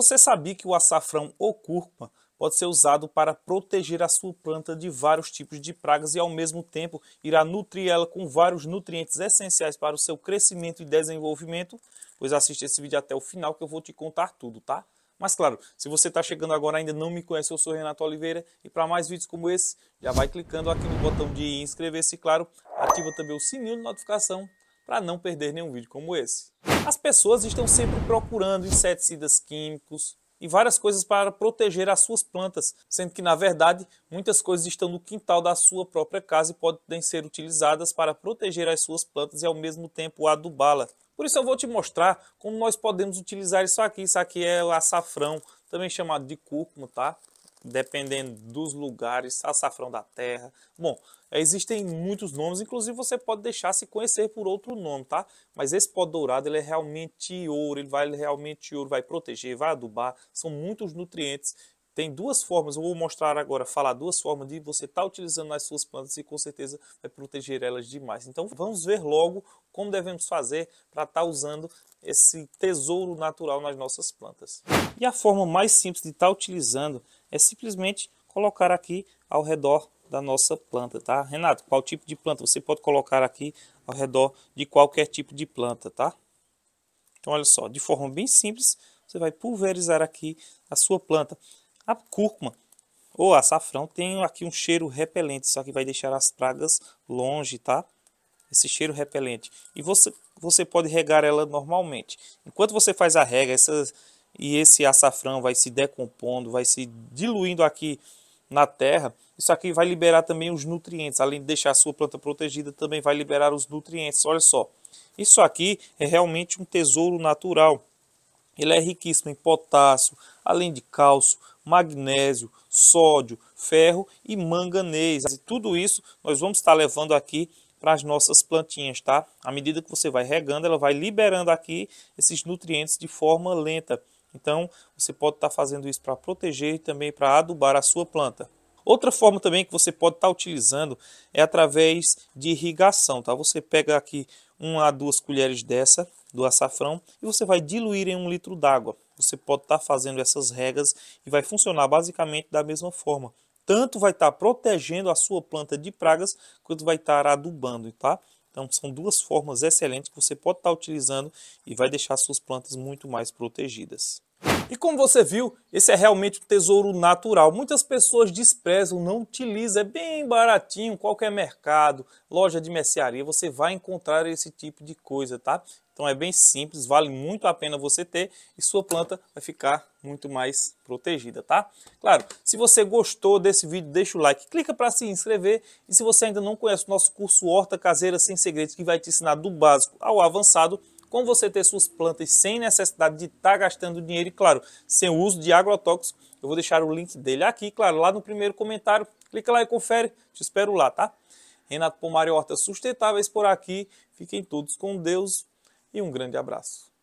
Você sabia que o açafrão ou cúrcuma pode ser usado para proteger a sua planta de vários tipos de pragas e ao mesmo tempo irá nutrir ela com vários nutrientes essenciais para o seu crescimento e desenvolvimento? Pois assista esse vídeo até o final que eu vou te contar tudo, tá? Mas claro, se você está chegando agora ainda não me conhece, eu sou Renato Oliveira e para mais vídeos como esse, já vai clicando aqui no botão de inscrever-se, claro, ativa também o sininho de notificação para não perder nenhum vídeo como esse. As pessoas estão sempre procurando inseticidas químicos e várias coisas para proteger as suas plantas, sendo que na verdade muitas coisas estão no quintal da sua própria casa e podem ser utilizadas para proteger as suas plantas e ao mesmo tempo adubá las Por isso eu vou te mostrar como nós podemos utilizar isso aqui. Isso aqui é açafrão, também chamado de cúrcuma, tá? dependendo dos lugares, açafrão da terra. Bom, existem muitos nomes, inclusive você pode deixar se conhecer por outro nome, tá? Mas esse pó dourado, ele é realmente ouro, ele vai ele realmente ouro, vai proteger, vai adubar, são muitos nutrientes tem duas formas, eu vou mostrar agora, falar duas formas de você estar tá utilizando nas suas plantas e com certeza vai proteger elas demais. Então vamos ver logo como devemos fazer para estar tá usando esse tesouro natural nas nossas plantas. E a forma mais simples de estar tá utilizando é simplesmente colocar aqui ao redor da nossa planta, tá? Renato, qual tipo de planta? Você pode colocar aqui ao redor de qualquer tipo de planta, tá? Então, olha só, de forma bem simples, você vai pulverizar aqui a sua planta. A cúrcuma ou açafrão tem aqui um cheiro repelente, só que vai deixar as pragas longe, tá? Esse cheiro repelente. E você, você pode regar ela normalmente. Enquanto você faz a rega, essa e esse açafrão vai se decompondo, vai se diluindo aqui na terra, isso aqui vai liberar também os nutrientes, além de deixar a sua planta protegida, também vai liberar os nutrientes, olha só. Isso aqui é realmente um tesouro natural, ele é riquíssimo em potássio, além de cálcio, magnésio, sódio, ferro e manganês. E tudo isso nós vamos estar levando aqui para as nossas plantinhas, tá? À medida que você vai regando, ela vai liberando aqui esses nutrientes de forma lenta. Então, você pode estar fazendo isso para proteger e também para adubar a sua planta. Outra forma também que você pode estar tá utilizando é através de irrigação, tá? Você pega aqui uma a duas colheres dessa do açafrão e você vai diluir em um litro d'água. Você pode estar tá fazendo essas regas e vai funcionar basicamente da mesma forma. Tanto vai estar tá protegendo a sua planta de pragas quanto vai estar adubando, tá? Então são duas formas excelentes que você pode estar utilizando e vai deixar suas plantas muito mais protegidas. E como você viu, esse é realmente um tesouro natural. Muitas pessoas desprezam, não utilizam, é bem baratinho, qualquer mercado, loja de mercearia, você vai encontrar esse tipo de coisa, tá? Então é bem simples, vale muito a pena você ter e sua planta vai ficar muito mais protegida, tá? Claro, se você gostou desse vídeo, deixa o like, clica para se inscrever e se você ainda não conhece o nosso curso Horta Caseira Sem Segredos, que vai te ensinar do básico ao avançado, como você ter suas plantas sem necessidade de estar tá gastando dinheiro e, claro, sem o uso de agrotóxicos. Eu vou deixar o link dele aqui, claro, lá no primeiro comentário. Clica lá e confere. Te espero lá, tá? Renato Pomário Horta Sustentáveis por aqui. Fiquem todos com Deus e um grande abraço.